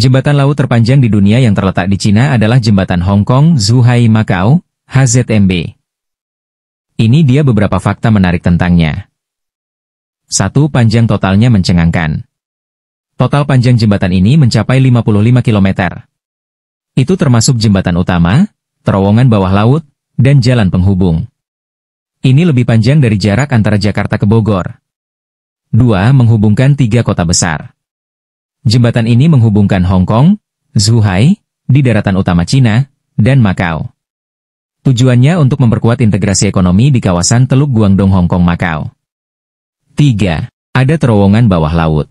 Jembatan laut terpanjang di dunia yang terletak di Cina adalah jembatan Hong Kong Zhuhai Macau, HZMB. Ini dia beberapa fakta menarik tentangnya. Satu, Panjang totalnya mencengangkan. Total panjang jembatan ini mencapai 55 km. Itu termasuk jembatan utama, terowongan bawah laut, dan jalan penghubung. Ini lebih panjang dari jarak antara Jakarta ke Bogor. Dua, Menghubungkan tiga kota besar. Jembatan ini menghubungkan Hong Kong, Zhuhai, di daratan utama Cina, dan Makau. Tujuannya untuk memperkuat integrasi ekonomi di kawasan Teluk Guangdong Hong Kong Makau. 3. Ada terowongan bawah laut.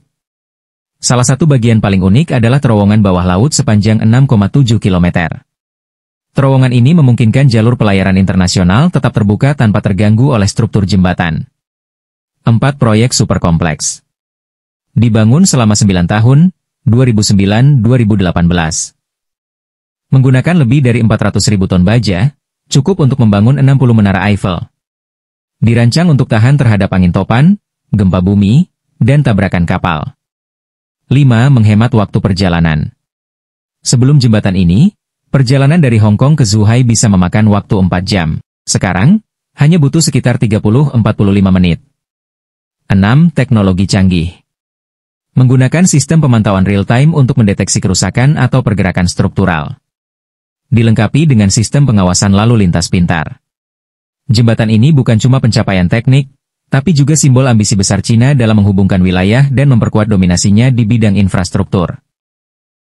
Salah satu bagian paling unik adalah terowongan bawah laut sepanjang 6,7 km. Terowongan ini memungkinkan jalur pelayaran internasional tetap terbuka tanpa terganggu oleh struktur jembatan. 4. Proyek super kompleks. Dibangun selama 9 tahun, 2009-2018. Menggunakan lebih dari 400 ribu ton baja, cukup untuk membangun 60 menara Eiffel. Dirancang untuk tahan terhadap angin topan, gempa bumi, dan tabrakan kapal. 5. Menghemat waktu perjalanan. Sebelum jembatan ini, perjalanan dari Hong Kong ke Zhuhai bisa memakan waktu 4 jam. Sekarang, hanya butuh sekitar 30-45 menit. 6. Teknologi canggih. Menggunakan sistem pemantauan real-time untuk mendeteksi kerusakan atau pergerakan struktural. Dilengkapi dengan sistem pengawasan lalu lintas pintar. Jembatan ini bukan cuma pencapaian teknik, tapi juga simbol ambisi besar Cina dalam menghubungkan wilayah dan memperkuat dominasinya di bidang infrastruktur.